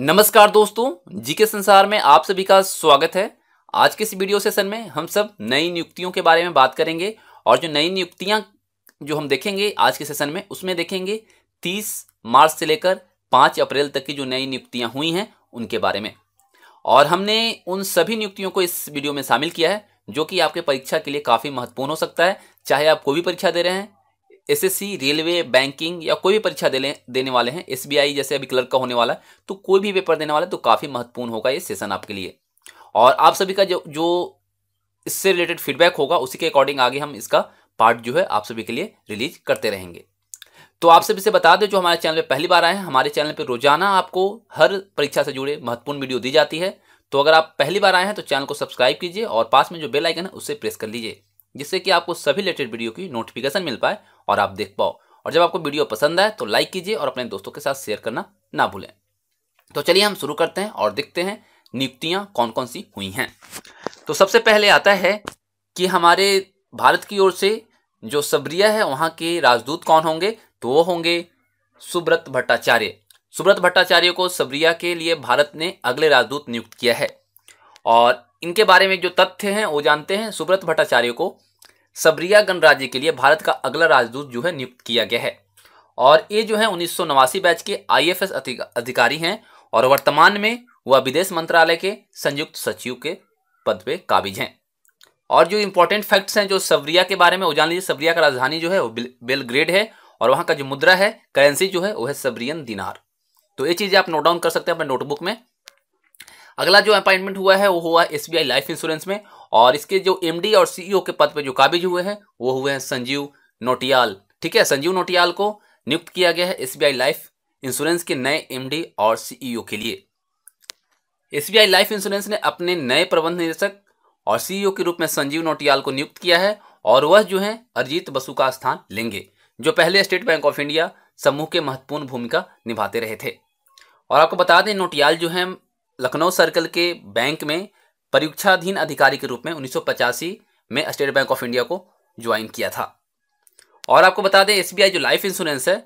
नमस्कार दोस्तों जीके संसार में आप सभी का स्वागत है आज के इस वीडियो सेशन में हम सब नई नियुक्तियों के बारे में बात करेंगे और जो नई नियुक्तियां जो हम देखेंगे आज के सेशन में उसमें देखेंगे 30 मार्च से लेकर 5 अप्रैल तक की जो नई नियुक्तियां हुई हैं उनके बारे में और हमने उन सभी नियुक्तियों को इस वीडियो में शामिल किया है जो कि आपके परीक्षा के लिए काफ़ी महत्वपूर्ण हो सकता है चाहे आप कोई भी परीक्षा दे रहे हैं एसएससी रेलवे बैंकिंग या कोई भी परीक्षा देने देने वाले हैं एसबीआई जैसे अभी क्लर्क का होने वाला है तो कोई भी पेपर देने वाला है तो काफ़ी महत्वपूर्ण होगा ये सेशन आपके लिए और आप सभी का जो जो इससे रिलेटेड फीडबैक होगा उसी के अकॉर्डिंग आगे हम इसका पार्ट जो है आप सभी के लिए रिलीज करते रहेंगे तो आप सभी से बता दें जो हमारे चैनल पर पहली बार आए हैं हमारे चैनल पर रोजाना आपको हर परीक्षा से जुड़े महत्वपूर्ण वीडियो दी जाती है तो अगर आप पहली बार आए हैं तो चैनल को सब्सक्राइब कीजिए और पास में जो बेल आइकन है उसे प्रेस कर लीजिए जिससे कि आपको सभी रिलेटेड वीडियो की नोटिफिकेशन मिल पाए और आप देख पाओ और जब आपको वीडियो पसंद आए तो लाइक कीजिए और अपने दोस्तों के साथ शेयर करना ना भूलें तो चलिए हम शुरू करते हैं और देखते हैं नियुक्तियां कौन कौन सी हुई हैं तो सबसे पहले आता है कि हमारे भारत की ओर से जो सबरिया है वहाँ के राजदूत कौन होंगे तो वो होंगे सुब्रत भट्टाचार्य सुब्रत भट्टाचार्य को सबरिया के लिए भारत ने अगले राजदूत नियुक्त किया है और इनके बारे में जो तथ्य हैं वो जानते हैं सुब्रत भट्टाचार्य को सबरिया गणराज्य के लिए भारत का अगला राजदूत जो है नियुक्त किया गया है और ये जो है उन्नीस बैच के आई अधिकारी हैं और वर्तमान में वह विदेश मंत्रालय के संयुक्त सचिव के पद पे काबिज हैं और जो इम्पोर्टेंट फैक्ट्स हैं जो सबरिया के बारे में वो जान लीजिए सबरिया का राजधानी जो है वो बेलग्रेड है और वहाँ का जो मुद्रा है करेंसी जो है वो है सबरियन दिनार तो ये चीज़ें आप नोट डाउन कर सकते हैं अपने नोटबुक में अगला जो अपॉइंटमेंट हुआ है वो हुआ एस लाइफ इंश्योरेंस में और इसके जो एमडी और सीईओ e के पद पर जो काबिज हुए हैं वो हुए हैं संजीव नोटियाल ठीक है संजीव नोटियाल को नियुक्त किया गया है एसबीआई लाइफ इंश्योरेंस के नए एमडी और सीईओ e के लिए एसबीआई लाइफ इंश्योरेंस ने अपने नए प्रबंध निदेशक और सीईओ e के रूप में संजीव नोटियाल को नियुक्त किया है और वह जो है अरिजीत बसु का स्थान लेंगे जो पहले स्टेट बैंक ऑफ इंडिया समूह के महत्वपूर्ण भूमिका निभाते रहे थे और आपको बता दें नोटियाल जो है लखनऊ सर्कल के बैंक में परीक्षाधीन अधिकारी के रूप में उन्नीस में स्टेट बैंक ऑफ इंडिया को ज्वाइन किया था और आपको बता दें एस जो लाइफ इंश्योरेंस है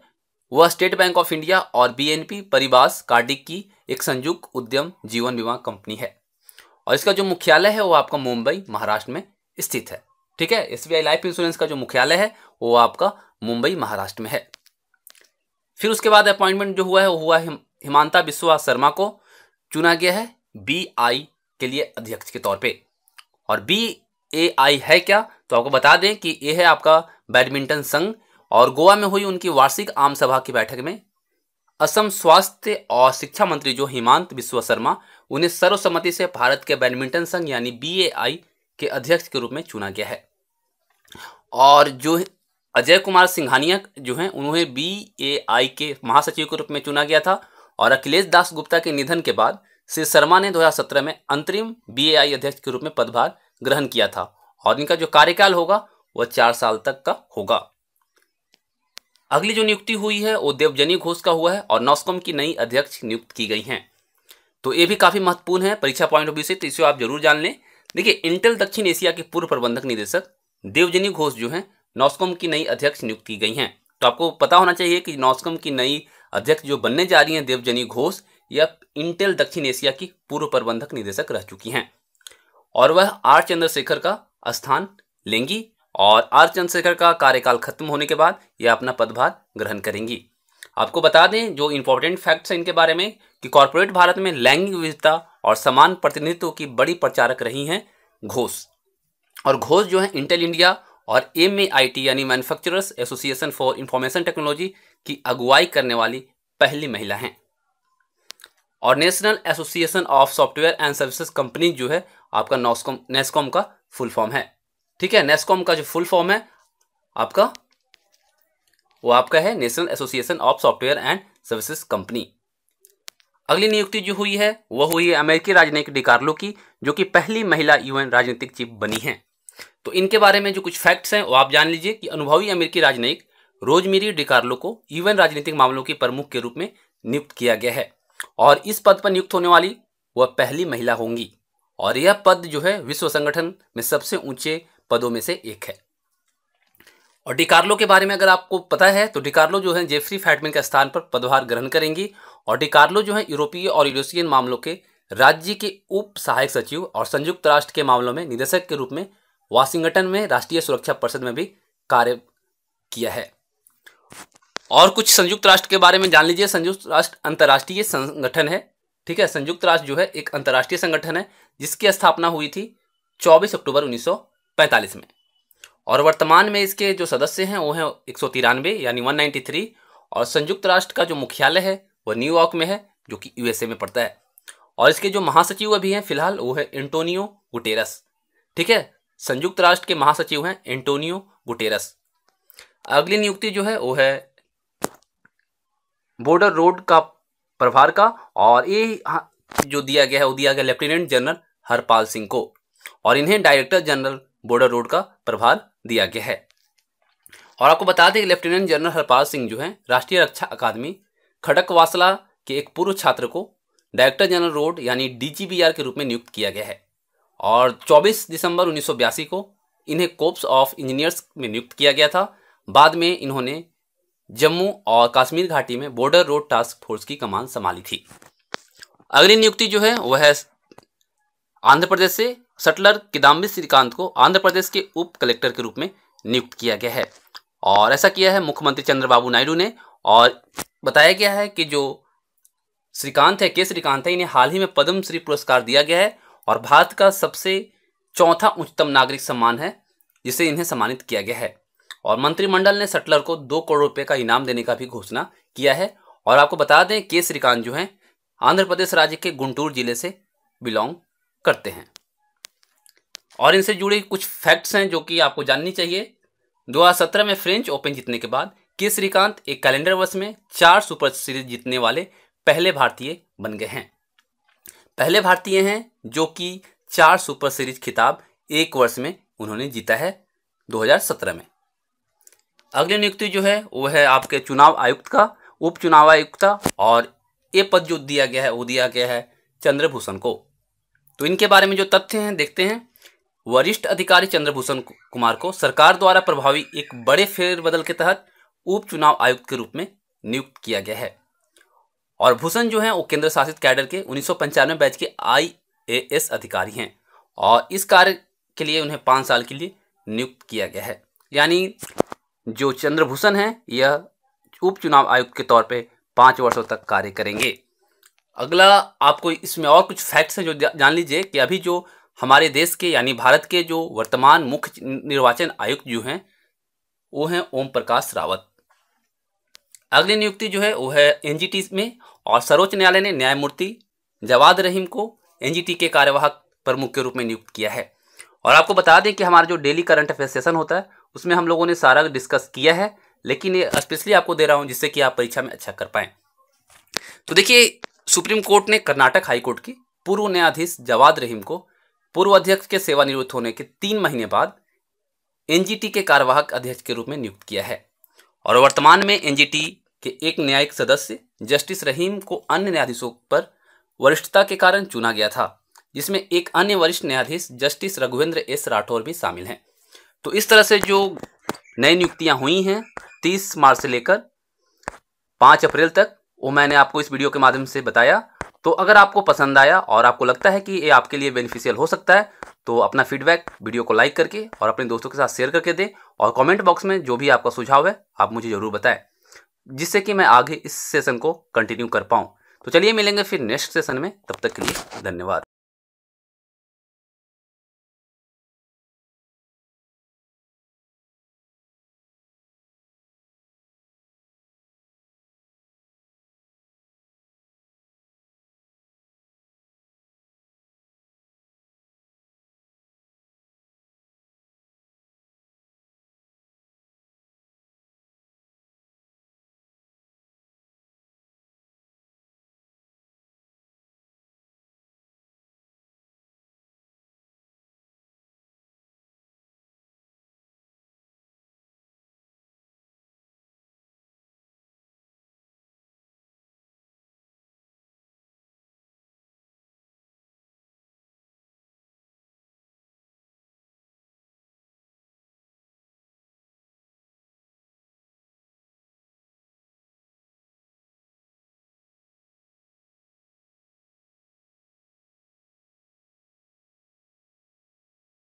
वह स्टेट बैंक ऑफ इंडिया और बीएनपी परिवास कार्डिक की एक संयुक्त उद्यम जीवन बीमा कंपनी है और इसका जो मुख्यालय है वो आपका मुंबई महाराष्ट्र में स्थित है ठीक है एस लाइफ इंश्योरेंस का जो मुख्यालय है वो आपका मुंबई महाराष्ट्र में है फिर उसके बाद अपॉइंटमेंट जो हुआ है वो हुआ हिमांता बिस्वा शर्मा को चुना गया है बी आई के लिए अध्यक्ष के तौर पे और बी ए आई है क्या तो आपको बता दें कि ये है आपका बैडमिंटन संघ और गोवा में हुई उनकी वार्षिक आम सभा की बैठक में असम स्वास्थ्य और शिक्षा मंत्री जो हिमांत बिस्वा शर्मा उन्हें सर्वसम्मति से भारत के बैडमिंटन संघ यानी बी के अध्यक्ष के रूप में चुना गया है और जो अजय कुमार सिंघानिया जो हैं उन्हें बी के महासचिव के रूप में चुना गया था और अखिलेश दास गुप्ता के निधन के बाद श्री शर्मा ने 2017 में अंतरिम बीएआई अध्यक्ष के रूप में पदभार ग्रहण किया था और इनका जो कार्यकाल होगा वह चार साल तक का होगा अगली जो नियुक्ति हुई है वो देवजनी घोष का हुआ है और नॉस्कॉम की नई अध्यक्ष नियुक्त की गई हैं तो ये भी काफ़ी महत्वपूर्ण है परीक्षा पॉइंट ऑफ व्यू से तो इसे आप जरूर जान लें देखिए इंटेल दक्षिण एशिया के पूर्व प्रबंधक निदेशक देवजनी घोष जो है नॉस्कॉम की नई अध्यक्ष नियुक्त की गई हैं तो आपको पता होना चाहिए कि नॉस्कॉम की नई अध्यक्ष जो बनने जा रही हैं देवजनी घोष यह इंटेल दक्षिण एशिया की पूर्व प्रबंधक निदेशक रह चुकी हैं और वह आर चंद्रशेखर का स्थान लेंगी और आर चंद्रशेखर का कार्यकाल खत्म होने के बाद यह अपना पदभार ग्रहण करेंगी आपको बता दें जो इंपॉर्टेंट फैक्ट्स हैं इनके बारे में कि कॉरपोरेट भारत में लैंगिक विविधता और समान प्रतिनिधित्व की बड़ी प्रचारक रही हैं घोष और घोष जो है इंटेल इंडिया और एम ए आई टी यानी manufacturers association for information technology की अगुवाई करने वाली पहली महिला हैं और national association of software and services company जो है आपका नॉस्कॉम नेस्कॉम का फुल फॉर्म है ठीक है नेस्कॉम का जो फुल फॉर्म है आपका वो आपका है national association of software and services company अगली नियुक्ति जो हुई है वह हुई है अमेरिकी राजनयिक डिकार्लो की जो कि पहली महिला यूएन राजनीतिक चीफ बनी है तो इनके बारे में जो कुछ फैक्ट्स हैं वो आप जान लीजिए कि अनुभवी अमेरिकी राजनयिक रोजमेरी डिकार्लो को यूएन राजनीतिक मामलों की प्रमुख के रूप में नियुक्त किया गया है और इस पद पर नियुक्त होने वाली वह पहली महिला होंगी और यह पद जो है विश्व संगठन में सबसे ऊंचे पदों में से एक है और डिकार्लो के बारे में अगर आपको पता है तो डिकार्लो जो है जेफरी फैटमैन के स्थान पर पदभार ग्रहण करेंगी और डिकार्लो जो है यूरोपीय और यूरोसियन मामलों के राज्य के उप सहायक सचिव और संयुक्त राष्ट्र के मामलों में निदेशक के रूप में वाशिंगटन में राष्ट्रीय सुरक्षा परिषद में भी कार्य किया है और कुछ संयुक्त राष्ट्र के बारे में जान लीजिए संयुक्त राष्ट्र अंतर्राष्ट्रीय संगठन है ठीक है संयुक्त राष्ट्र जो है एक अंतर्राष्ट्रीय संगठन है जिसकी स्थापना हुई थी 24 अक्टूबर 1945 में और वर्तमान में इसके जो सदस्य हैं वो हैं एक यानी 193 और संयुक्त राष्ट्र का जो मुख्यालय है वह न्यूयॉर्क में है जो कि यूएसए में पड़ता है और इसके जो महासचिव अभी हैं फिलहाल वो है एंटोनियो गुटेरस ठीक है संयुक्त राष्ट्र के महासचिव हैं एंटोनियो गुटेरस अगली नियुक्ति जो है वो है बॉर्डर रोड का प्रभार का और ये जो दिया गया है वो दिया गया लेफ्टिनेंट जनरल हरपाल सिंह को और इन्हें डायरेक्टर जनरल बॉर्डर रोड का प्रभार दिया गया है और आपको बता दें कि लेफ्टिनेंट जनरल हरपाल सिंह जो है राष्ट्रीय रक्षा अकादमी खड़कवासला के एक पूर्व छात्र को डायरेक्टर जनरल रोड यानी डीजीबीआर के रूप में नियुक्त किया गया है और 24 दिसंबर उन्नीस को इन्हें कोप्स ऑफ इंजीनियर्स में नियुक्त किया गया था बाद में इन्होंने जम्मू और कश्मीर घाटी में बॉर्डर रोड टास्क फोर्स की कमान संभाली थी अगली नियुक्ति जो है वह है आंध्र प्रदेश से सटलर किदाम्बी श्रीकांत को आंध्र प्रदेश के उप कलेक्टर के रूप में नियुक्त किया गया है और ऐसा किया है मुख्यमंत्री चंद्रबाबू नायडू ने और बताया गया है कि जो श्रीकांत है के श्रीकांत है इन्हें हाल ही में पद्मश्री पुरस्कार दिया गया है और भारत का सबसे चौथा उच्चतम नागरिक सम्मान है जिसे इन्हें सम्मानित किया गया है और मंत्रिमंडल ने सटलर को दो करोड़ रुपए का इनाम देने का भी घोषणा किया है और आपको बता दें के श्रीकांत जो है आंध्र प्रदेश राज्य के गुंटूर जिले से बिलोंग करते हैं और इनसे जुड़े कुछ फैक्ट्स हैं जो कि आपको जाननी चाहिए 2017 में फ्रेंच ओपन जीतने के बाद के श्रीकांत एक कैलेंडर वर्ष में चार सुपर सीरीज जीतने वाले पहले भारतीय बन गए हैं पहले भारतीय हैं जो कि चार सुपर सीरीज खिताब एक वर्ष में उन्होंने जीता है 2017 में अगली नियुक्ति जो है वो है आपके चुनाव आयुक्त का उप चुनाव आयुक्त और ये पद जो दिया गया है वो दिया गया है चंद्रभूषण को तो इनके बारे में जो तथ्य हैं देखते हैं वरिष्ठ अधिकारी चंद्रभूषण कुमार को सरकार द्वारा प्रभावी एक बड़े फेरबदल के तहत उप चुनाव आयुक्त के रूप में नियुक्त किया गया है और भूषण जो है वो केंद्र शासित कैडर के उन्नीस बैच के आई अधिकारी हैं और इस कार्य के लिए उन्हें पाँच साल के लिए नियुक्त किया गया है यानी जो चंद्रभूषण हैं यह उपचुनाव आयुक्त के तौर पे पाँच वर्षों तक कार्य करेंगे अगला आपको इसमें और कुछ फैक्ट्स हैं जो जान लीजिए कि अभी जो हमारे देश के यानी भारत के जो वर्तमान मुख्य निर्वाचन आयुक्त जो हैं वो हैं ओम प्रकाश रावत अगली नियुक्ति जो है वो है एनजीटी में और सर्वोच्च न्यायालय ने न्यायमूर्ति जवाद रहीम को एनजीटी के कार्यवाहक प्रमुख के रूप में नियुक्त किया है और आपको बता दें कि हमारा जो डेली करंट अफेयर सेशन होता है उसमें हम लोगों ने सारा डिस्कस किया है लेकिन ये स्पेशली आपको दे रहा हूँ जिससे कि आप परीक्षा में अच्छा कर पाए तो देखिए सुप्रीम कोर्ट ने कर्नाटक हाईकोर्ट की पूर्व न्यायाधीश जवाद रहीम को पूर्व अध्यक्ष के सेवानिवृत्त होने के तीन महीने बाद एनजीटी के कार्यवाहक अध्यक्ष के रूप में नियुक्त किया है और वर्तमान में एनजीटी के एक न्यायिक सदस्य जस्टिस रहीम को अन्य न्यायाधीशों पर वरिष्ठता के कारण चुना गया था जिसमें एक अन्य वरिष्ठ न्यायाधीश जस्टिस रघुवेंद्र एस राठौर भी शामिल हैं तो इस तरह से जो नई नियुक्तियां हुई हैं 30 मार्च से लेकर 5 अप्रैल तक वो मैंने आपको इस वीडियो के माध्यम से बताया तो अगर आपको पसंद आया और आपको लगता है कि ये आपके लिए बेनिफिशियल हो सकता है तो अपना फीडबैक वीडियो को लाइक करके और अपने दोस्तों के साथ शेयर करके दें और कमेंट बॉक्स में जो भी आपका सुझाव है आप मुझे ज़रूर बताएं जिससे कि मैं आगे इस सेशन को कंटिन्यू कर पाऊँ तो चलिए मिलेंगे फिर नेक्स्ट सेशन में तब तक के लिए धन्यवाद